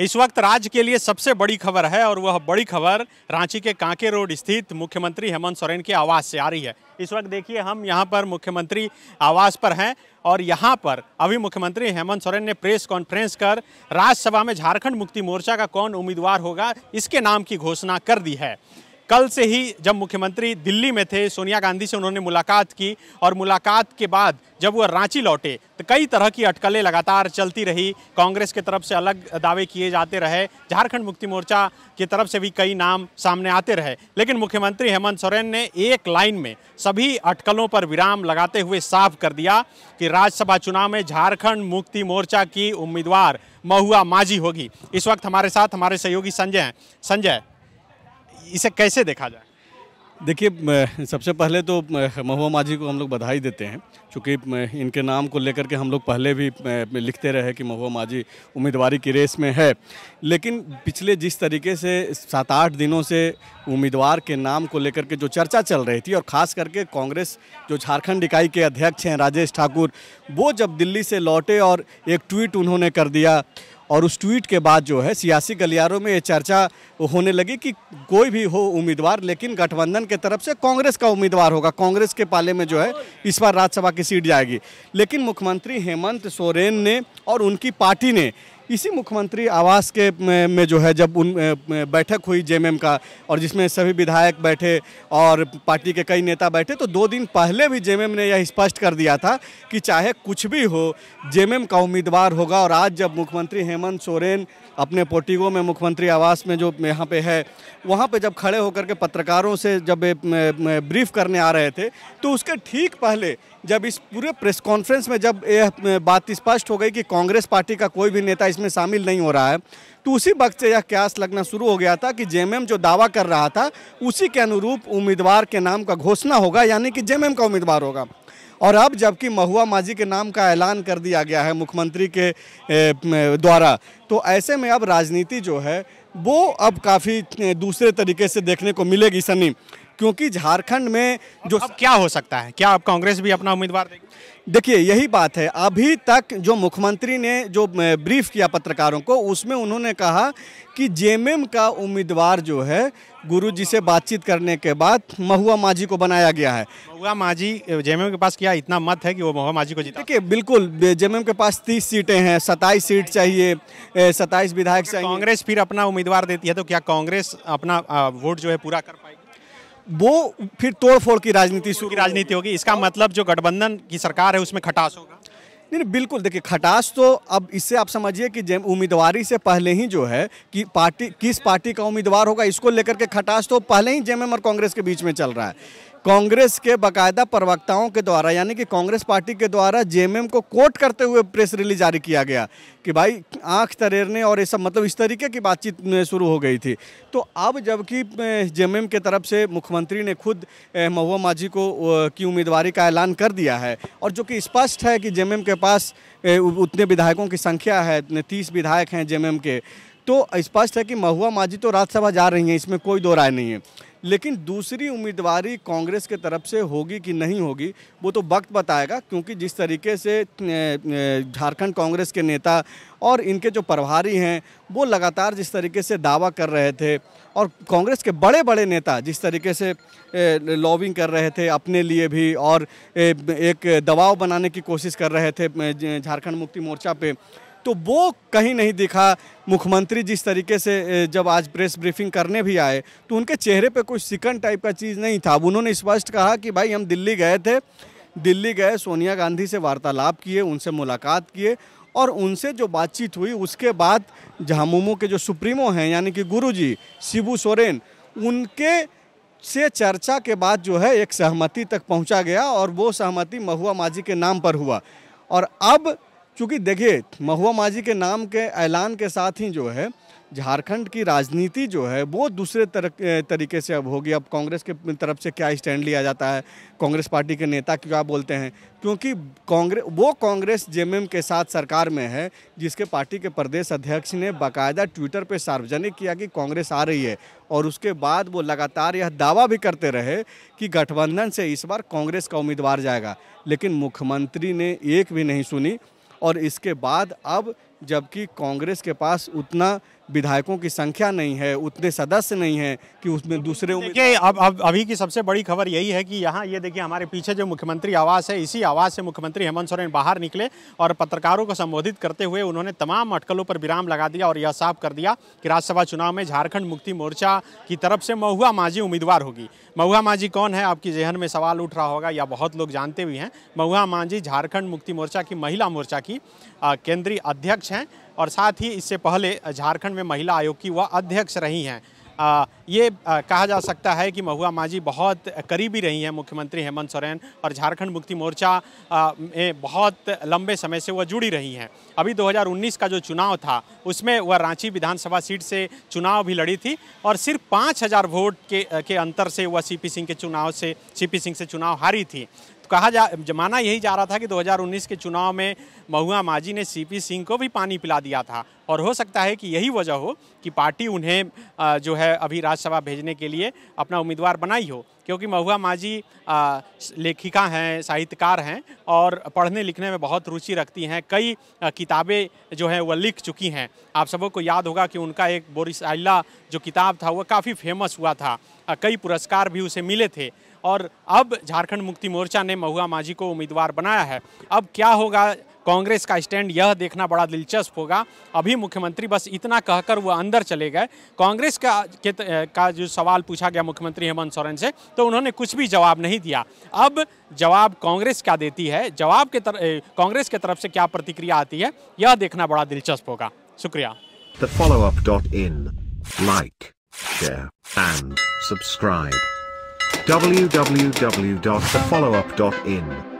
इस वक्त राज्य के लिए सबसे बड़ी खबर है और वह बड़ी खबर रांची के कांके रोड स्थित मुख्यमंत्री हेमंत सोरेन के आवास से आ रही है इस वक्त देखिए हम यहाँ पर मुख्यमंत्री आवास पर हैं और यहाँ पर अभी मुख्यमंत्री हेमंत सोरेन ने प्रेस कॉन्फ्रेंस कर राज्यसभा में झारखंड मुक्ति मोर्चा का कौन उम्मीदवार होगा इसके नाम की घोषणा कर दी है कल से ही जब मुख्यमंत्री दिल्ली में थे सोनिया गांधी से उन्होंने मुलाकात की और मुलाकात के बाद जब वह रांची लौटे तो कई तरह की अटकलें लगातार चलती रही कांग्रेस के तरफ से अलग दावे किए जाते रहे झारखंड मुक्ति मोर्चा की तरफ से भी कई नाम सामने आते रहे लेकिन मुख्यमंत्री हेमंत सोरेन ने एक लाइन में सभी अटकलों पर विराम लगाते हुए साफ कर दिया कि राज्यसभा चुनाव में झारखंड मुक्ति मोर्चा की उम्मीदवार महुआ माझी होगी इस वक्त हमारे साथ हमारे सहयोगी संजय हैं संजय इसे कैसे देखा जाए देखिए सबसे पहले तो महुआ माझी को हम लोग बधाई देते हैं क्योंकि इनके नाम को लेकर के हम लोग पहले भी लिखते रहे कि महुआ माझी उम्मीदवारी की रेस में है लेकिन पिछले जिस तरीके से सात आठ दिनों से उम्मीदवार के नाम को लेकर के जो चर्चा चल रही थी और ख़ास करके कांग्रेस जो झारखंड इकाई के अध्यक्ष हैं राजेश ठाकुर वो जब दिल्ली से लौटे और एक ट्वीट उन्होंने कर दिया और उस ट्वीट के बाद जो है सियासी गलियारों में ये चर्चा होने लगी कि कोई भी हो उम्मीदवार लेकिन गठबंधन के तरफ से कांग्रेस का उम्मीदवार होगा कांग्रेस के पाले में जो है इस बार राज्यसभा की सीट जाएगी लेकिन मुख्यमंत्री हेमंत सोरेन ने और उनकी पार्टी ने इसी मुख्यमंत्री आवास के में, में जो है जब उन बैठक हुई जेएमएम का और जिसमें सभी विधायक बैठे और पार्टी के कई नेता बैठे तो दो दिन पहले भी जेएमएम ने यह स्पष्ट कर दिया था कि चाहे कुछ भी हो जेएमएम का उम्मीदवार होगा और आज जब मुख्यमंत्री हेमंत सोरेन अपने पोटिगो में मुख्यमंत्री आवास में जो यहाँ पे है वहाँ पे जब खड़े होकर के पत्रकारों से जब ब्रीफ करने आ रहे थे तो उसके ठीक पहले जब इस पूरे प्रेस कॉन्फ्रेंस में जब यह बात स्पष्ट हो गई कि कांग्रेस पार्टी का कोई भी नेता इसमें शामिल नहीं हो रहा है तो उसी वक्त से यह क्यास लगना शुरू हो गया था कि जेएमएम जो दावा कर रहा था उसी के अनुरूप उम्मीदवार के नाम का घोषणा होगा यानी कि जेएमएम का उम्मीदवार होगा और अब जबकि महुआ माझी के नाम का ऐलान कर दिया गया है मुख्यमंत्री के द्वारा तो ऐसे में अब राजनीति जो है वो अब काफ़ी दूसरे तरीके से देखने को मिलेगी सनी क्योंकि झारखंड में जो अब क्या हो सकता है क्या अब कांग्रेस भी अपना उम्मीदवार देखिए यही बात है अभी तक जो मुख्यमंत्री ने जो ब्रीफ किया पत्रकारों को उसमें उन्होंने कहा कि जेएमएम का उम्मीदवार जो है गुरुजी से बातचीत करने के बाद महुआ माझी को बनाया गया है महुआ माझी जेएमएम के पास क्या इतना मत है कि वो महुआ माझी को जिता देखिए बिल्कुल जेएमएम के पास तीस सीटें हैं सताईस सीट चाहिए सताईस विधायक चाहिए कांग्रेस फिर अपना उम्मीदवार देती है तो क्या कांग्रेस अपना वोट जो है पूरा कर पाए वो फिर तोड़फोड़ की राजनीति शुरू राजनीति होगी इसका मतलब जो गठबंधन की सरकार है उसमें खटास होगा नहीं बिल्कुल देखिए खटास तो अब इससे आप समझिए कि उम्मीदवारी से पहले ही जो है कि पार्टी किस पार्टी का उम्मीदवार होगा इसको लेकर के खटास तो पहले ही जेएमएम और कांग्रेस के बीच में चल रहा है कांग्रेस के बाकायदा प्रवक्ताओं के द्वारा यानी कि कांग्रेस पार्टी के द्वारा जेएमएम को कोट करते हुए प्रेस रिलीज जारी किया गया कि भाई आंख तरेरने और ये सब मतलब इस तरीके की बातचीत शुरू हो गई थी तो अब जबकि जेएमएम के तरफ से मुख्यमंत्री ने खुद महुआ माझी को की उम्मीदवारी का ऐलान कर दिया है और जो कि स्पष्ट है कि जे के पास उतने विधायकों की संख्या है तीस विधायक हैं जे के तो स्पष्ट है कि महुआ माझी तो राज्यसभा जा रही हैं इसमें कोई दो राय नहीं है लेकिन दूसरी उम्मीदवारी कांग्रेस के तरफ से होगी कि नहीं होगी वो तो वक्त बताएगा क्योंकि जिस तरीके से झारखंड कांग्रेस के नेता और इनके जो प्रभारी हैं वो लगातार जिस तरीके से दावा कर रहे थे और कांग्रेस के बड़े बड़े नेता जिस तरीके से लॉबिंग कर रहे थे अपने लिए भी और एक दबाव बनाने की कोशिश कर रहे थे झारखंड मुक्ति मोर्चा पे तो वो कहीं नहीं दिखा मुख्यमंत्री जिस तरीके से जब आज प्रेस ब्रीफिंग करने भी आए तो उनके चेहरे पे कोई सिकन टाइप का चीज़ नहीं था अब उन्होंने स्पष्ट कहा कि भाई हम दिल्ली गए थे दिल्ली गए सोनिया गांधी से वार्तालाप किए उनसे मुलाकात किए और उनसे जो बातचीत हुई उसके बाद झामुमो के जो सुप्रीमो हैं यानी कि जी शिबू सोरेन उनके से चर्चा के बाद जो है एक सहमति तक पहुंचा गया और वो सहमति महुआ माझी के नाम पर हुआ और अब क्योंकि देखिए महुआ माझी के नाम के ऐलान के साथ ही जो है झारखंड की राजनीति जो है वो दूसरे तर तरीके से अब होगी अब कांग्रेस के तरफ से क्या स्टैंड लिया जाता है कांग्रेस पार्टी के नेता क्या बोलते हैं क्योंकि कांग्रेस वो कांग्रेस जेएमएम के साथ सरकार में है जिसके पार्टी के प्रदेश अध्यक्ष ने बाकायदा ट्विटर पर सार्वजनिक किया कि कांग्रेस आ रही है और उसके बाद वो लगातार यह दावा भी करते रहे कि गठबंधन से इस बार कांग्रेस का उम्मीदवार जाएगा लेकिन मुख्यमंत्री ने एक भी नहीं सुनी और इसके बाद अब जबकि कांग्रेस के पास उतना विधायकों की संख्या नहीं है उतने सदस्य नहीं है कि उसमें दूसरे देखिए अब अब अभी की सबसे बड़ी खबर यही है कि यहाँ ये देखिए हमारे पीछे जो मुख्यमंत्री आवास है इसी आवास से मुख्यमंत्री हेमंत सोरेन बाहर निकले और पत्रकारों को संबोधित करते हुए उन्होंने तमाम अटकलों पर विराम लगा दिया और यह साफ कर दिया कि राज्यसभा चुनाव में झारखंड मुक्ति मोर्चा की तरफ से महुआ माझी उम्मीदवार होगी महुआ माझी कौन है आपकी जहन में सवाल उठ रहा होगा या बहुत लोग जानते भी हैं महुआ माझी झारखंड मुक्ति मोर्चा की महिला मोर्चा की केंद्रीय अध्यक्ष हैं और साथ ही इससे पहले झारखंड में महिला आयोग की वह अध्यक्ष रही हैं ये कहा जा सकता है कि महुआ माझी बहुत करीबी रही हैं मुख्यमंत्री हेमंत सोरेन और झारखंड मुक्ति मोर्चा में बहुत लंबे समय से वह जुड़ी रही हैं अभी 2019 का जो चुनाव था उसमें वह रांची विधानसभा सीट से चुनाव भी लड़ी थी और सिर्फ पाँच हज़ार वोट के के अंतर से वह सीपी सिंह के चुनाव से सीपी सिंह से चुनाव हारी थी कहा जा माना यही जा रहा था कि 2019 के चुनाव में महुआ माझी ने सीपी सिंह को भी पानी पिला दिया था और हो सकता है कि यही वजह हो कि पार्टी उन्हें जो है अभी राज्यसभा भेजने के लिए अपना उम्मीदवार बनाई हो क्योंकि महुआ माझी लेखिका हैं साहित्यकार हैं और पढ़ने लिखने में बहुत रुचि रखती हैं कई किताबें जो हैं वह लिख चुकी हैं आप सबों को याद होगा कि उनका एक बोरिस जो किताब था वह काफ़ी फेमस हुआ था कई पुरस्कार भी उसे मिले थे और अब झारखंड मुक्ति मोर्चा ने महुआ मांझी को उम्मीदवार बनाया है अब क्या होगा कांग्रेस का स्टैंड यह देखना बड़ा दिलचस्प होगा अभी मुख्यमंत्री बस इतना कहकर वह अंदर चले गए कांग्रेस का के, का जो सवाल पूछा गया मुख्यमंत्री हेमंत सोरेन से तो उन्होंने कुछ भी जवाब नहीं दिया अब जवाब कांग्रेस क्या देती है जवाब के तरफ कांग्रेस के तरफ से क्या प्रतिक्रिया आती है यह देखना बड़ा दिलचस्प होगा शुक्रिया The follow-up.in. Like, share, and subscribe. www.thefollowup.in